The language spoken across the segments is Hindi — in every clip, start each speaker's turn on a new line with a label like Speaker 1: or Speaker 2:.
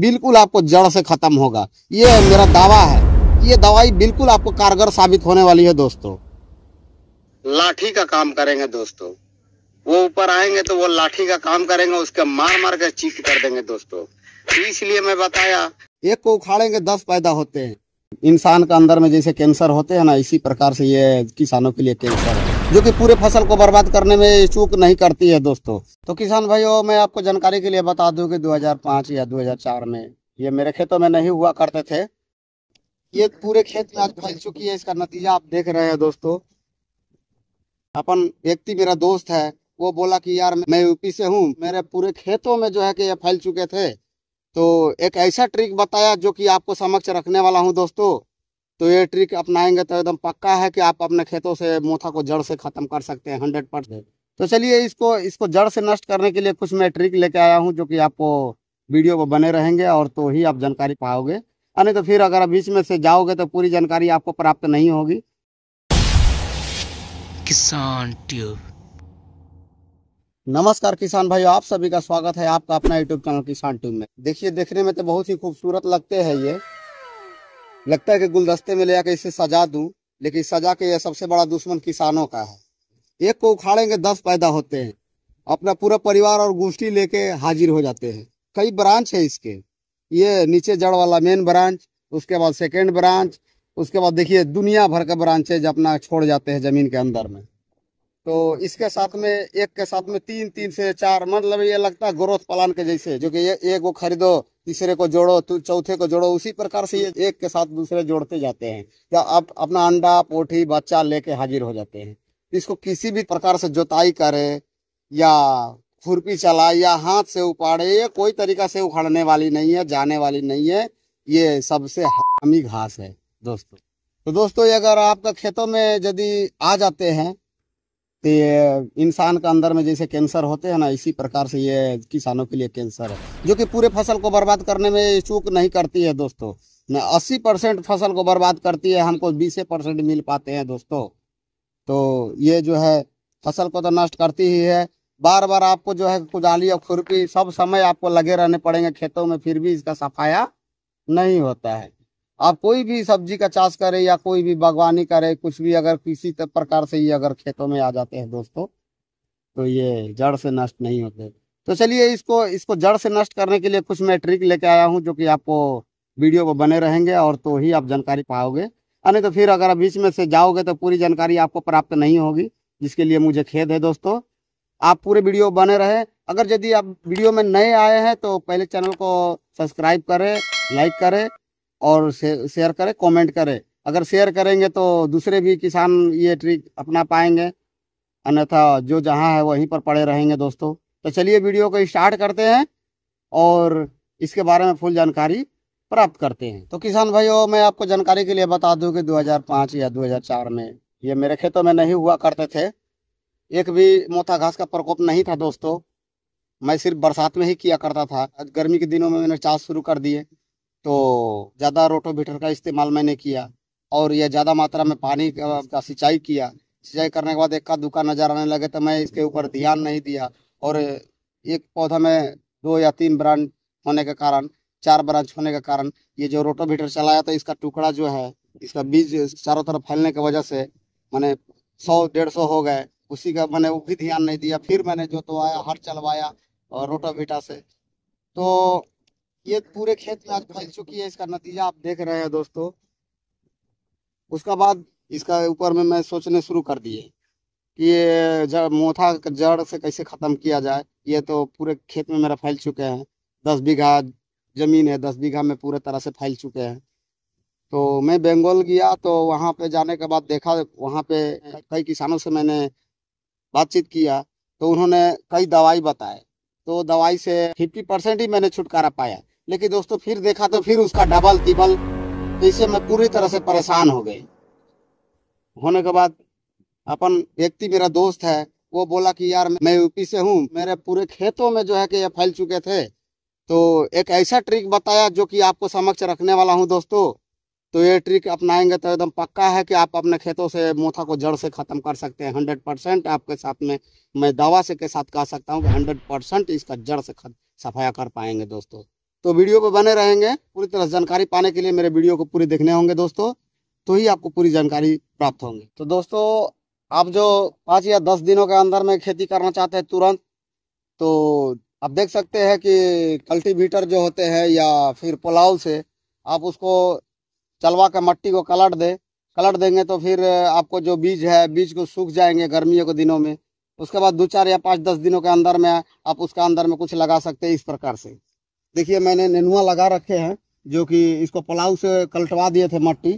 Speaker 1: बिल्कुल आपको जड़ से खत्म होगा ये मेरा दावा है ये दवाई बिल्कुल आपको कारगर साबित होने वाली है दोस्तों लाठी का काम करेंगे दोस्तों वो ऊपर आएंगे तो वो लाठी का काम करेंगे उसके मार मार के चीट कर देंगे दोस्तों इसलिए मैं बताया एक को उखाड़ेंगे दस पैदा होते हैं इंसान का अंदर में जैसे कैंसर होते हैं ना इसी प्रकार से ये किसानों के लिए कैंसर है जो कि पूरे फसल को बर्बाद करने में चूक नहीं करती है दोस्तों तो किसान भाइयों मैं आपको जानकारी के लिए बता दूं कि 2005 या 2004 में ये मेरे खेतों में नहीं हुआ करते थे ये पूरे खेत में आज फैल चुकी है इसका नतीजा आप देख रहे हैं दोस्तों अपन व्यक्ति मेरा दोस्त है वो बोला कि यार मैं यूपी से हूँ मेरे पूरे खेतों में जो है कि ये फैल चुके थे तो एक ऐसा ट्रिक बताया जो कि आपको समक्ष रखने वाला हूँ दोस्तों तो ये ट्रिक अपनाएंगे तो एकदम पक्का है कि आप अपने खेतों से मोथा को जड़ से ख़त्म कर सकते हैं हंड्रेड परसेंट तो चलिए इसको इसको जड़ से नष्ट करने के लिए कुछ मैं ट्रिक लेके आया हूँ जो कि आपको वीडियो को बने रहेंगे और तो ही आप जानकारी पाओगे और नहीं तो फिर अगर बीच में से जाओगे तो पूरी जानकारी आपको प्राप्त नहीं होगी किसान ट्यूब नमस्कार किसान भाई आप सभी का स्वागत है आपका अपना यूट्यूब चैनल किसान ट्यूब में देखिए देखने में तो बहुत ही खूबसूरत लगते हैं ये लगता है कि गुलदस्ते में ले आकर इसे सजा दूं लेकिन सजा के यह सबसे बड़ा दुश्मन किसानों का है एक को उखाड़ेंगे दस पैदा होते हैं अपना पूरा परिवार और गोष्ठी लेके हाजिर हो जाते हैं कई ब्रांच है इसके ये नीचे जड़ वाला मेन ब्रांच उसके बाद सेकेंड ब्रांच उसके बाद देखिए दुनिया भर का ब्रांचेज अपना छोड़ जाते हैं जमीन के अंदर में तो इसके साथ में एक के साथ में तीन तीन से चार मतलब ये लगता है ग्रोथ प्लान के जैसे जो कि एक को खरीदो तीसरे को जोड़ो तो चौथे को जोड़ो उसी प्रकार से ये एक के साथ दूसरे जोड़ते जाते हैं या आप अपना अंडा पोठी बच्चा लेके हाजिर हो जाते हैं इसको किसी भी प्रकार से जोताई करे या खुरपी चलाए या हाथ से उपाड़े ये कोई तरीका से उखाड़ने वाली नहीं है जाने वाली नहीं है ये सबसे हमी घास है दोस्तों तो दोस्तों अगर आपका खेतों में यदि आ जाते हैं तो इंसान का अंदर में जैसे कैंसर होते हैं ना इसी प्रकार से ये किसानों के लिए कैंसर है जो कि पूरे फसल को बर्बाद करने में चूक नहीं करती है दोस्तों ना अस्सी परसेंट फसल को बर्बाद करती है हमको बीस परसेंट मिल पाते हैं दोस्तों तो ये जो है फसल को तो नष्ट करती ही है बार बार आपको जो है कुदाली और खुरपी सब समय आपको लगे रहने पड़ेंगे खेतों में फिर भी इसका सफाया नहीं होता है आप कोई भी सब्जी का चाष करें या कोई भी बागवानी करें कुछ भी अगर किसी प्रकार से ये अगर खेतों में आ जाते हैं दोस्तों तो ये जड़ से नष्ट नहीं होते तो चलिए इसको इसको जड़ से नष्ट करने के लिए कुछ मैं ट्रिक लेके आया हूँ जो कि आपको वीडियो में बने रहेंगे और तो ही आप जानकारी पाओगे नहीं तो फिर अगर बीच में से जाओगे तो पूरी जानकारी आपको प्राप्त नहीं होगी जिसके लिए मुझे खेद है दोस्तों आप पूरे वीडियो बने रहे अगर यदि आप वीडियो में नए आए हैं तो पहले चैनल को सब्सक्राइब करें लाइक करें और शेयर से, करें कमेंट करें अगर शेयर करेंगे तो दूसरे भी किसान ये ट्रिक अपना पाएंगे अन्यथा जो जहां है वहीं पर पड़े रहेंगे दोस्तों तो चलिए वीडियो को स्टार्ट करते हैं और इसके बारे में फुल जानकारी प्राप्त करते हैं तो किसान भाइयों मैं आपको जानकारी के लिए बता दूँ कि दो या दो में ये मेरे खेतों में नहीं हुआ करते थे एक भी मोथा घास का प्रकोप नहीं था दोस्तों मैं सिर्फ बरसात में ही किया करता था गर्मी के दिनों में मैंने चास शुरू कर दिए तो ज़्यादा रोटोवीटर का इस्तेमाल मैंने किया और यह ज़्यादा मात्रा में पानी का सिंचाई किया सिंचाई करने के बाद एक का दुकान नजर आने लगे तो मैं इसके ऊपर ध्यान नहीं दिया और एक पौधा में दो या तीन ब्रांच होने के कारण चार ब्रांच होने के कारण ये जो रोटोवीटर चलाया तो इसका टुकड़ा जो है इसका बीज चारों तरफ फैलने की वजह से मैंने सौ डेढ़ सौ हो गए उसी का मैंने वो भी ध्यान नहीं दिया फिर मैंने जो तो आया हर चलवाया और रोटोवीटा से तो ये पूरे खेत में आज फैल चुकी है इसका नतीजा आप देख रहे हैं दोस्तों उसका बाद इसका ऊपर में मैं सोचने शुरू कर दिए कि ये मोथा जड़ से कैसे ख़त्म किया जाए ये तो पूरे खेत में मेरा फैल चुके हैं दस बीघा ज़मीन है दस बीघा में पूरे तरह से फैल चुके हैं तो मैं बंगाल गया तो वहाँ पे जाने के बाद देखा वहाँ पे कई किसानों से मैंने बातचीत किया तो उन्होंने कई दवाई बताए तो दवाई से फिफ्टी परसेंट ही मैंने छुटकारा पाया लेकिन दोस्तों फिर देखा तो फिर उसका डबल तिबल तो इससे मैं पूरी तरह से परेशान हो गई होने के बाद अपन व्यक्ति मेरा दोस्त है वो बोला कि यार मैं यूपी से हूँ मेरे पूरे खेतों में जो है कि ये फैल चुके थे तो एक ऐसा ट्रिक बताया जो कि आपको समक्ष रखने वाला हूँ दोस्तों तो ये ट्रिक अपनाएंगे तो एकदम पक्का है कि आप अपने खेतों से मोथा को जड़ से खत्म कर सकते हैं हंड्रेड परसेंट आपके साथ में मैं दवा से के साथ कह सकता हूँ कि हंड्रेड परसेंट इसका जड़ से सफाया कर पाएंगे दोस्तों तो वीडियो पर बने रहेंगे पूरी तरह जानकारी पाने के लिए मेरे वीडियो को पूरी देखने होंगे दोस्तों तो ही आपको पूरी जानकारी प्राप्त होंगी तो दोस्तों आप जो पाँच या दस दिनों के अंदर में खेती करना चाहते हैं तुरंत तो आप देख सकते हैं कि कल्टीवेटर जो होते हैं या फिर पुलाव से आप उसको चलवा के मट्टी को कलट दे कलट देंगे तो फिर आपको जो बीज है बीज को सूख जाएंगे गर्मियों के दिनों में उसके बाद दो चार या पाँच दस दिनों के अंदर में आप उसके अंदर में कुछ लगा सकते हैं इस प्रकार से देखिए मैंने नेनुआ लगा रखे हैं जो कि इसको पलाऊ से कलटवा दिए थे मट्टी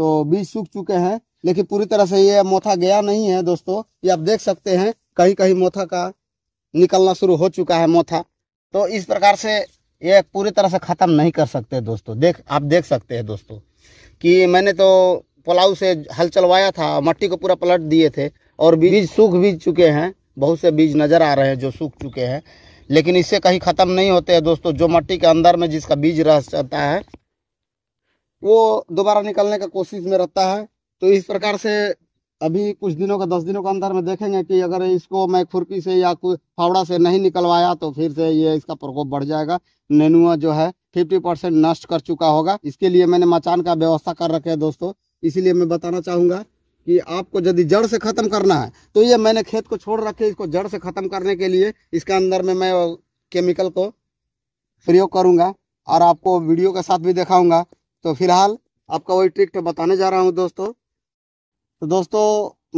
Speaker 1: तो बीज सूख चुके हैं लेकिन पूरी तरह से ये मोथा गया नहीं है दोस्तों ये आप देख सकते हैं कहीं कहीं मोथा का निकलना शुरू हो चुका है मोथा तो इस प्रकार से ये पूरी तरह से ख़त्म नहीं कर सकते दोस्तों देख आप देख सकते हैं दोस्तों कि मैंने तो पुलाव से हल चलवाया था मट्टी को पूरा पलट दिए थे और बीज सूख भी चुके हैं बहुत से बीज नज़र आ रहे हैं जो सूख चुके हैं लेकिन इससे कहीं ख़त्म नहीं होते हैं दोस्तों जो मट्टी के अंदर में जिसका बीज रह जाता है वो दोबारा निकलने का कोशिश में रहता है तो इस प्रकार से अभी कुछ दिनों का दस दिनों के अंदर में देखेंगे कि अगर इसको मैं खुरपी से या फावड़ा से नहीं निकलवाया तो फिर से ये इसका प्रकोप बढ़ जाएगा नेनुआ जो है फिफ्टी परसेंट नष्ट कर चुका होगा इसके लिए मैंने मचान का व्यवस्था कर रखे है दोस्तों इसीलिए मैं बताना चाहूँगा कि आपको यदि जड़ से ख़त्म करना है तो ये मैंने खेत को छोड़ रखे इसको जड़ से ख़त्म करने के लिए इसके अंदर में मैं केमिकल को प्रयोग करूँगा और आपको वीडियो के साथ भी दिखाऊँगा तो फिलहाल आपका वही ट्रिक बताने जा रहा हूँ दोस्तों तो दोस्तों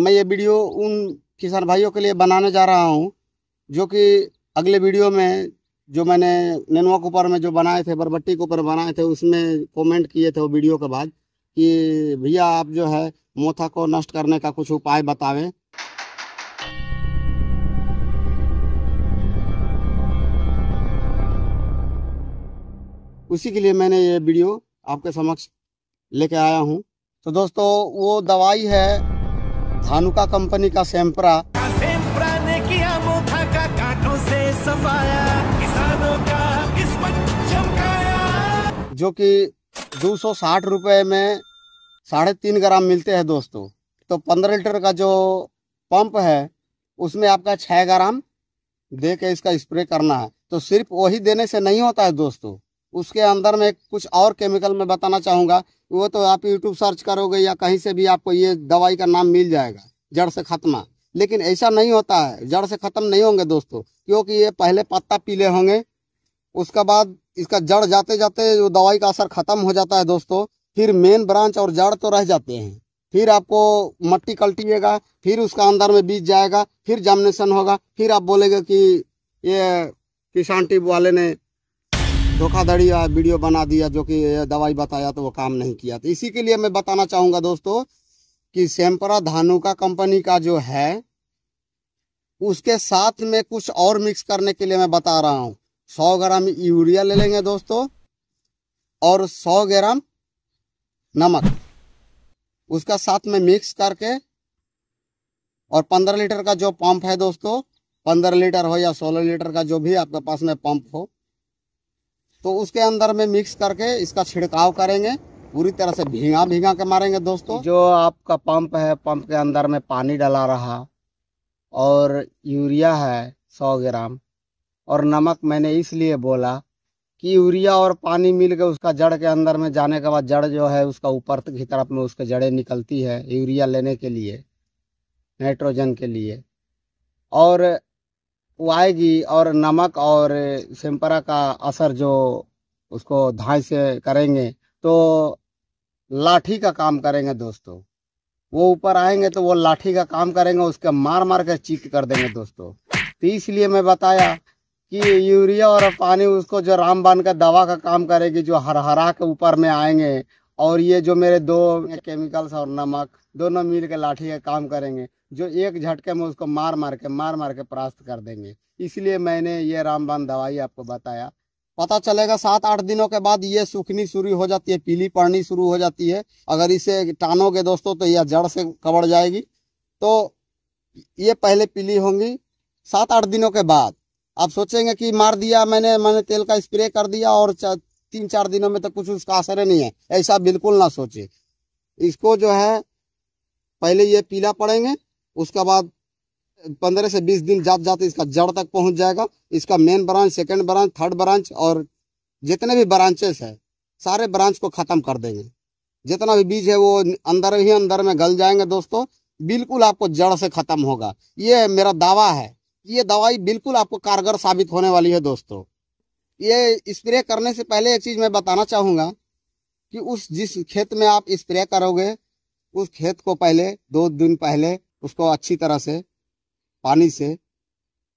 Speaker 1: मैं ये वीडियो उन किसान भाइयों के लिए बनाने जा रहा हूँ जो कि अगले वीडियो में जो मैंने नेनुआ के ऊपर में जो बनाए थे बरबट्टी के ऊपर बनाए थे उसमें कमेंट किए थे वो वीडियो के बाद कि भैया आप जो है मोथा को नष्ट करने का कुछ उपाय बतावें उसी के लिए मैंने ये वीडियो आपके समक्ष लेके आया हूँ तो दोस्तों वो दवाई है धानुका कंपनी का सेम्प्रा ने किया जो कि दो सौ साठ रुपये में साढ़े तीन ग्राम मिलते हैं दोस्तों तो पंद्रह लीटर का जो पंप है उसमें आपका छः ग्राम दे के इसका स्प्रे करना है तो सिर्फ वही देने से नहीं होता है दोस्तों उसके अंदर में कुछ और केमिकल मैं बताना चाहूँगा वो तो आप यूट्यूब सर्च करोगे या कहीं से भी आपको ये दवाई का नाम मिल जाएगा जड़ से खत्मा लेकिन ऐसा नहीं होता है जड़ से ख़त्म नहीं होंगे दोस्तों क्योंकि ये पहले पत्ता पीले होंगे उसका बाद इसका जड़ जाते जाते जो दवाई का असर खत्म हो जाता है दोस्तों फिर मेन ब्रांच और जड़ तो रह जाते हैं फिर आपको मट्टी कल्टिएगा फिर उसका अंदर में बीज जाएगा फिर जामिनेशन होगा फिर आप बोलेगे कि ये किसान टीप वाले ने धोखाधड़ी या वीडियो बना दिया जो कि दवाई बताया तो वो काम नहीं किया तो इसी के लिए मैं बताना चाहूँगा दोस्तों कि सैम्परा धानुका कंपनी का जो है उसके साथ में कुछ और मिक्स करने के लिए मैं बता रहा हूँ सौ ग्राम यूरिया ले लेंगे दोस्तों और सौ ग्राम नमक उसका साथ में मिक्स करके और पंद्रह लीटर का जो पंप है दोस्तों पंद्रह लीटर हो या सोलह लीटर का जो भी आपके पास में पंप हो तो उसके अंदर में मिक्स करके इसका छिड़काव करेंगे पूरी तरह से भींगा भींगा के मारेंगे दोस्तों जो आपका पंप है पंप के अंदर में पानी डला रहा और यूरिया है सौ ग्राम और नमक मैंने इसलिए बोला कि यूरिया और पानी मिल के उसका जड़ के अंदर में जाने के बाद जड़ जो है उसका ऊपर की तरफ में उसके जड़ें निकलती है यूरिया लेने के लिए नाइट्रोजन के लिए और वो आएगी और नमक और सेम्परा का असर जो उसको धाई से करेंगे तो लाठी का काम करेंगे दोस्तों वो ऊपर आएंगे तो वो लाठी का काम करेंगे उसके मार मार के चीट कर देंगे दोस्तों तो इसलिए मैं बताया कि यूरिया और पानी उसको जो रामबान का दवा का काम करेगी जो हरहरा के ऊपर में आएंगे और ये जो मेरे दो केमिकल्स और नमक दोनों मिल के लाठी का काम करेंगे जो एक झटके में उसको मार मार के मार मार के परास्त कर देंगे इसलिए मैंने ये रामबान दवाई आपको बताया पता चलेगा सात आठ दिनों के बाद ये सूखनी शुरू हो जाती है पीली पड़नी शुरू हो जाती है अगर इसे टानोगे दोस्तों तो यह जड़ से कबड़ जाएगी तो ये पहले पीली होंगी सात आठ दिनों के बाद आप सोचेंगे कि मार दिया मैंने मैंने तेल का स्प्रे कर दिया और चा, तीन चार दिनों में तो कुछ उसका असर नहीं है ऐसा बिल्कुल ना सोचे इसको जो है पहले ये पीला पड़ेंगे उसके बाद पंद्रह से बीस दिन जाते जाते इसका जड़ तक पहुंच जाएगा इसका main branch second branch third branch और जितने भी ब्रांचेस है सारे ब्रांच को ख़त्म कर देंगे जितना भी बीज है वो अंदर ही अंदर में गल जाएंगे दोस्तों बिल्कुल आपको जड़ से ख़त्म होगा ये मेरा दावा है ये दवाई बिल्कुल आपको कारगर साबित होने वाली है दोस्तों ये स्प्रे करने से पहले एक चीज़ मैं बताना चाहूंगा कि उस जिस खेत में आप स्प्रे करोगे उस खेत को पहले दो दिन पहले उसको अच्छी तरह से पानी से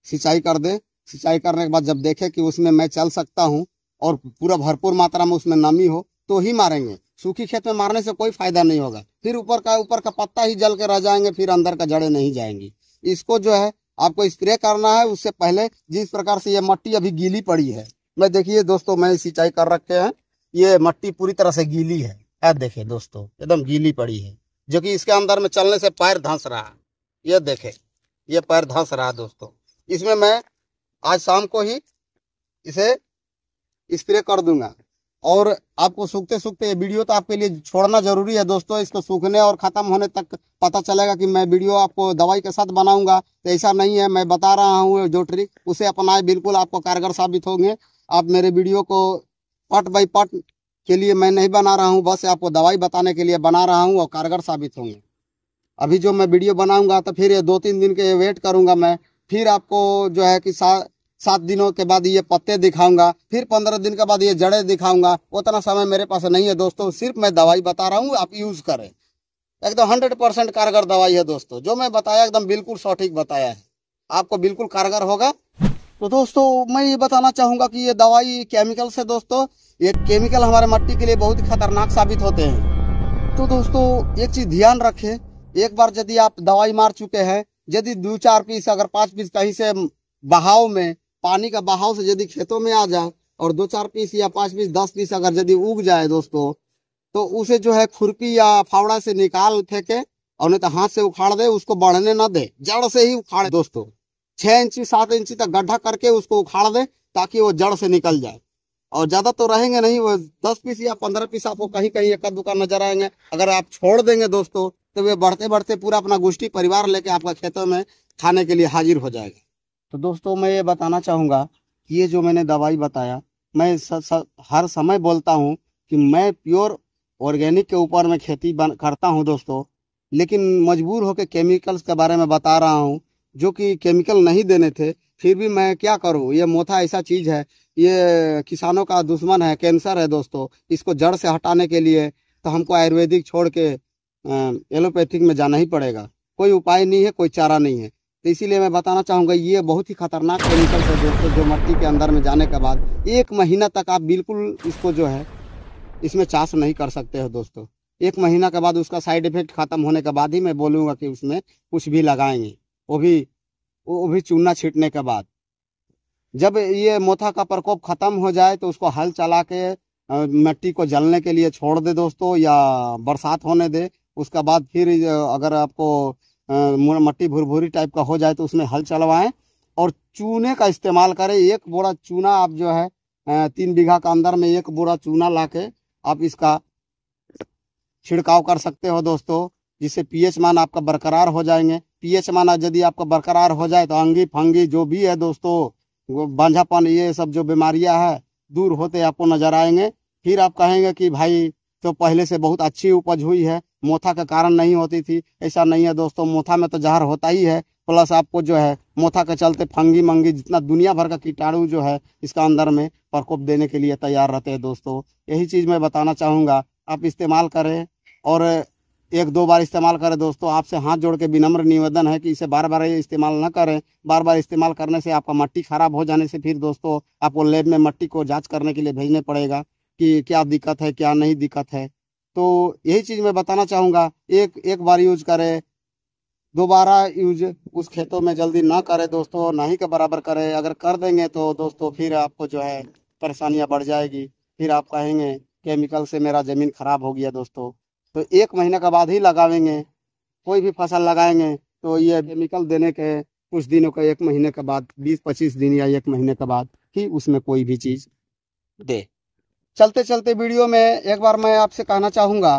Speaker 1: सिंचाई कर दें सिंचाई करने के बाद जब देखे कि उसमें मैं चल सकता हूँ और पूरा भरपूर मात्रा में उसमें नमी हो तो ही मारेंगे सूखी खेत में मारने से कोई फायदा नहीं होगा फिर ऊपर का ऊपर का पत्ता ही जल के रह जाएंगे फिर अंदर का जड़े नहीं जाएंगी इसको जो है आपको स्प्रे करना है उससे पहले जिस प्रकार से ये मट्टी अभी गीली पड़ी है मैं देखिए दोस्तों मैं सिंचाई कर रखे हैं ये मट्टी पूरी तरह से गीली है देखे दोस्तों एकदम गीली पड़ी है जो कि इसके अंदर में चलने से पैर धंस रहा ये देखे ये पैर धंस रहा दोस्तों इसमें मैं आज शाम को ही इसे स्प्रे कर दूंगा और आपको सूखते सूखते ये वीडियो तो आपके लिए छोड़ना जरूरी है दोस्तों इसको सूखने और ख़त्म होने तक पता चलेगा कि मैं वीडियो आपको दवाई के साथ बनाऊंगा तो ऐसा नहीं है मैं बता रहा हूँ जो ट्रिक उसे अपनाए बिल्कुल आपको कारगर साबित होंगे आप मेरे वीडियो को पट बाई पट के लिए मैं नहीं बना रहा हूँ बस आपको दवाई बताने के लिए बना रहा हूँ और कारगर साबित होंगे अभी जो मैं वीडियो बनाऊँगा तो फिर ये दो तीन दिन के वेट करूँगा मैं फिर आपको जो है कि सा सात दिनों के बाद ये पत्ते दिखाऊंगा फिर पंद्रह दिन के बाद ये जड़े दिखाऊंगा उतना समय मेरे पास नहीं है दोस्तों सिर्फ मैं दवाई बता रहा हूँ आप यूज करें एकदम हंड्रेड परसेंट कारगर दवाई है दोस्तों जो मैं बताया एकदम बिल्कुल सटीक बताया है आपको बिल्कुल कारगर होगा तो दोस्तों मैं ये बताना चाहूंगा कि ये दवाई केमिकल से दोस्तों ये केमिकल हमारे मट्टी के लिए बहुत खतरनाक साबित होते हैं तो दोस्तों एक चीज़ ध्यान रखें एक बार यदि आप दवाई मार चुके हैं यदि दो चार पीस अगर पांच पीस कहीं से बहाव में पानी का बहाव से यदि खेतों में आ जाए और दो चार पीस या पांच पीस दस पीस अगर यदि उग जाए दोस्तों तो उसे जो है खुरपी या फावड़ा से निकाल फेंके और नहीं तो हाथ से उखाड़ दे उसको बढ़ने ना दे जड़ से ही उखाड़े दोस्तों छह इंची सात इंची तक गड्ढा करके उसको उखाड़ दे ताकि वो जड़ से निकल जाए और ज्यादा तो रहेंगे नहीं वो दस पीस या पंद्रह पीस आपको कहीं कहीं एक दुकान नजर आएंगे अगर आप छोड़ देंगे दोस्तों तो वे बढ़ते बढ़ते पूरा अपना गोष्ठी परिवार लेके आपका खेतों में खाने के लिए हाजिर हो जाएगा तो दोस्तों मैं ये बताना चाहूँगा ये जो मैंने दवाई बताया मैं स, स, हर समय बोलता हूँ कि मैं प्योर ऑर्गेनिक के ऊपर मैं खेती करता हूँ दोस्तों लेकिन मजबूर होकर केमिकल्स के बारे में बता रहा हूँ जो कि केमिकल नहीं देने थे फिर भी मैं क्या करूँ ये मोथा ऐसा चीज़ है ये किसानों का दुश्मन है कैंसर है दोस्तों इसको जड़ से हटाने के लिए तो हमको आयुर्वेदिक छोड़ के एलोपैथिक में जाना ही पड़ेगा कोई उपाय नहीं है कोई चारा नहीं है तो इसीलिए मैं बताना चाहूँगा ये बहुत ही खतरनाक केमिकल है दोस्तों जो मट्टी के अंदर में जाने के बाद एक महीना तक आप बिल्कुल इसको जो है इसमें चाष नहीं कर सकते हो दोस्तों एक महीना के बाद उसका साइड इफेक्ट खत्म होने के बाद ही मैं बोलूँगा कि उसमें कुछ भी लगाएंगे वो भी वो भी चूना छीटने के बाद जब ये मोथा का प्रकोप खत्म हो जाए तो उसको हल चला के मिट्टी को जलने के लिए छोड़ दे दोस्तों या बरसात होने दे उसका बाद फिर अगर आपको मट्टी भूरी टाइप का हो जाए तो उसमें हल चलवाएं और चूने का इस्तेमाल करें एक बोरा चूना आप जो है तीन बीघा का अंदर में एक बोरा चूना ला के आप इसका छिड़काव कर सकते हो दोस्तों जिससे पीएच मान आपका बरकरार हो जाएंगे पीएच मान यदि आपका बरकरार हो जाए तो अंगी फंगी जो भी है दोस्तों बांझापन ये सब जो बीमारियां है दूर होते आपको नजर आएंगे फिर आप कहेंगे कि भाई तो पहले से बहुत अच्छी उपज हुई है मोथा का कारण नहीं होती थी ऐसा नहीं है दोस्तों मोथा में तो जहर होता ही है प्लस आपको जो है मोथा के चलते फंगी मंगी जितना दुनिया भर का कीटाणु जो है इसका अंदर में प्रकोप देने के लिए तैयार रहते हैं दोस्तों यही चीज़ मैं बताना चाहूँगा आप इस्तेमाल करें और एक दो बार इस्तेमाल करें दोस्तों आपसे हाथ जोड़ के विनम्र निवेदन है कि इसे बार बार ये इस्तेमाल ना करें बार बार इस्तेमाल करने से आपका मट्टी खराब हो जाने से फिर दोस्तों आपको लेब में मट्टी को जांच करने के लिए भेजने पड़ेगा कि क्या दिक्कत है क्या नहीं दिक्कत है तो यही चीज मैं बताना चाहूंगा एक एक बार यूज करें दोबारा यूज उस खेतों में जल्दी ना करें दोस्तों ना ही के बराबर करें अगर कर देंगे तो दोस्तों फिर आपको जो है परेशानियां बढ़ जाएगी फिर आप कहेंगे केमिकल से मेरा ज़मीन खराब हो गया दोस्तों तो एक महीने के बाद ही लगावेंगे कोई भी फसल लगाएंगे तो ये केमिकल देने के कुछ दिनों का एक महीने के बाद बीस पच्चीस दिन या एक महीने के बाद ही उसमें कोई भी चीज़ दे चलते चलते वीडियो में एक बार मैं आपसे कहना चाहूँगा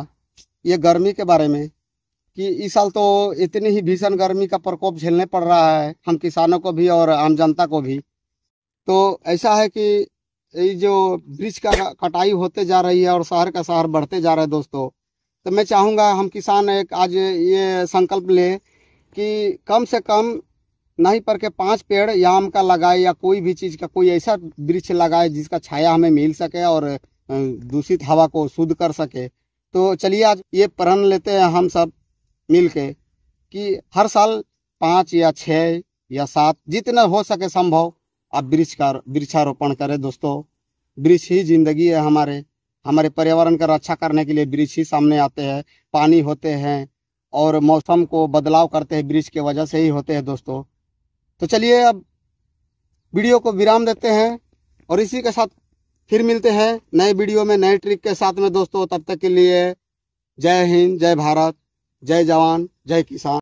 Speaker 1: ये गर्मी के बारे में कि इस साल तो इतनी ही भीषण गर्मी का प्रकोप झेलने पड़ रहा है हम किसानों को भी और आम जनता को भी तो ऐसा है कि ये जो ब्रिज का कटाई होते जा रही है और शहर का शहर बढ़ते जा रहा है दोस्तों तो मैं चाहूँगा हम किसान एक आज ये संकल्प लें कि कम से कम नहीं पर के पांच पेड़ याम का लगाए या कोई भी चीज़ का कोई ऐसा वृक्ष लगाए जिसका छाया हमें मिल सके और दूषित हवा को शुद्ध कर सके तो चलिए आज ये प्रण लेते हैं हम सब मिल के कि हर साल पाँच या छ या सात जितना हो सके संभव आप वृक्ष का वृक्षारोपण करें दोस्तों वृक्ष ही जिंदगी है हमारे हमारे पर्यावरण का रक्षा करने के लिए वृक्ष ही सामने आते हैं पानी होते हैं और मौसम को बदलाव करते हैं वृक्ष के वजह से ही होते हैं दोस्तों तो चलिए अब वीडियो को विराम देते हैं और इसी के साथ फिर मिलते हैं नए वीडियो में नए ट्रिक के साथ में दोस्तों तब तक के लिए जय हिंद जय भारत जय जवान जय किसान